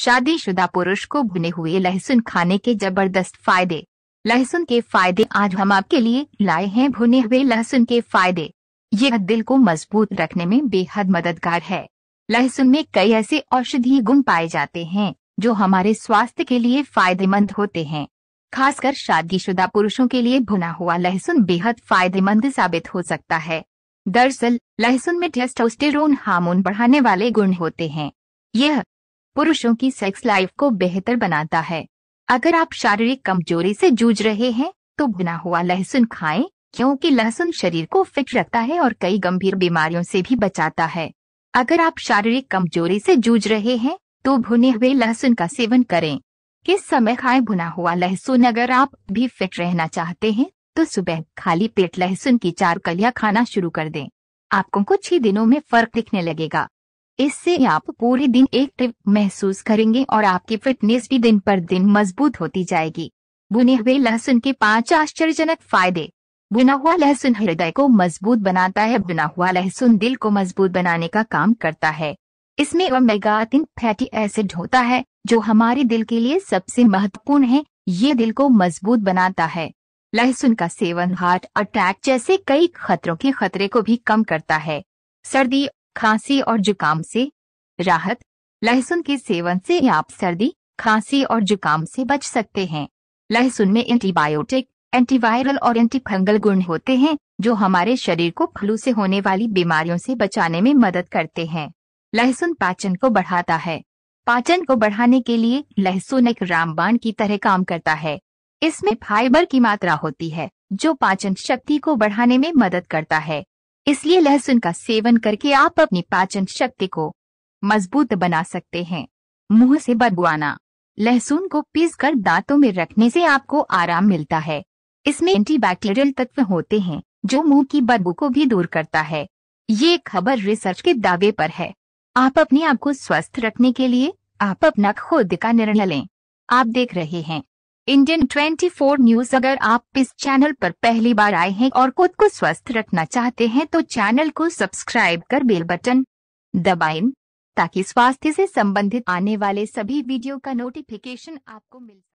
शादीशुदा पुरुष को भुने हुए लहसुन खाने के जबरदस्त फायदे लहसुन के फायदे आज हम आपके लिए लाए हैं भुने हुए लहसुन के फायदे ये दिल को मजबूत रखने में बेहद मददगार है लहसुन में कई ऐसे औषधीय गुण पाए जाते हैं जो हमारे स्वास्थ्य के लिए फायदेमंद होते हैं खासकर शादीशुदा पुरुषों के लिए भुना हुआ लहसुन बेहद फायदेमंद साबित हो सकता है दरअसल लहसुन में टेस्टोस्टेरोन हार्मोन बढ़ाने वाले गुण होते हैं यह पुरुषों की सेक्स लाइफ को बेहतर बनाता है अगर आप शारीरिक कमजोरी से जूझ रहे हैं तो भुना हुआ लहसुन खाएं क्योंकि लहसुन शरीर को फिट रखता है और कई गंभीर बीमारियों से भी बचाता है अगर आप शारीरिक कमजोरी से जूझ रहे हैं तो भुने हुए लहसुन का सेवन करें किस समय खाएं भुना हुआ लहसुन अगर आप भी फिट रहना चाहते हैं तो सुबह खाली पेट लहसुन की चार कलियां खाना शुरू कर दें आपको कुछ ही दिनों में फर्क दिखने लगेगा इससे आप पूरे दिन एक्टिव महसूस करेंगे और आपकी फिटनेस भी दिन पर दिन मजबूत होती जाएगी बुने हुए लहसुन के पांच आश्चर्यजनक फायदे बुना हुआ लहसुन हृदय को मजबूत बनाता है बुना हुआ लहसुन दिल को मजबूत बनाने का काम करता है इसमें ओमेगा तीन फैटी एसिड होता है जो हमारे दिल के लिए सबसे महत्वपूर्ण है ये दिल को मजबूत बनाता है लहसुन का सेवन हार्ट अटैक जैसे कई खतरों के खतरे को भी कम करता है सर्दी खांसी और जुकाम से राहत लहसुन के सेवन से आप सर्दी खांसी और जुकाम से बच सकते हैं लहसुन में एंटीबायोटिक एंटीवायरल और एंटीफंगल गुण होते हैं जो हमारे शरीर को फ्लू से होने वाली बीमारियों से बचाने में मदद करते हैं लहसुन पाचन को बढ़ाता है पाचन को बढ़ाने के लिए लहसुन एक रामबाण की तरह काम करता है इसमें फाइबर की मात्रा होती है जो पाचन शक्ति को बढ़ाने में मदद करता है इसलिए लहसुन का सेवन करके आप अपनी पाचन शक्ति को मजबूत बना सकते हैं मुंह से बदबुआना लहसुन को पीसकर दांतों में रखने से आपको आराम मिलता है इसमें एंटीबैक्टीरियल तत्व होते हैं जो मुंह की बदबू को भी दूर करता है ये खबर रिसर्च के दावे पर है आप अपने आप को स्वस्थ रखने के लिए आप अपना खुद का निर्णय लें आप देख रहे हैं इंडियन 24 न्यूज अगर आप इस चैनल पर पहली बार आए हैं और खुद को स्वस्थ रखना चाहते हैं तो चैनल को सब्सक्राइब कर बेल बटन दबाएं ताकि स्वास्थ्य से संबंधित आने वाले सभी वीडियो का नोटिफिकेशन आपको मिले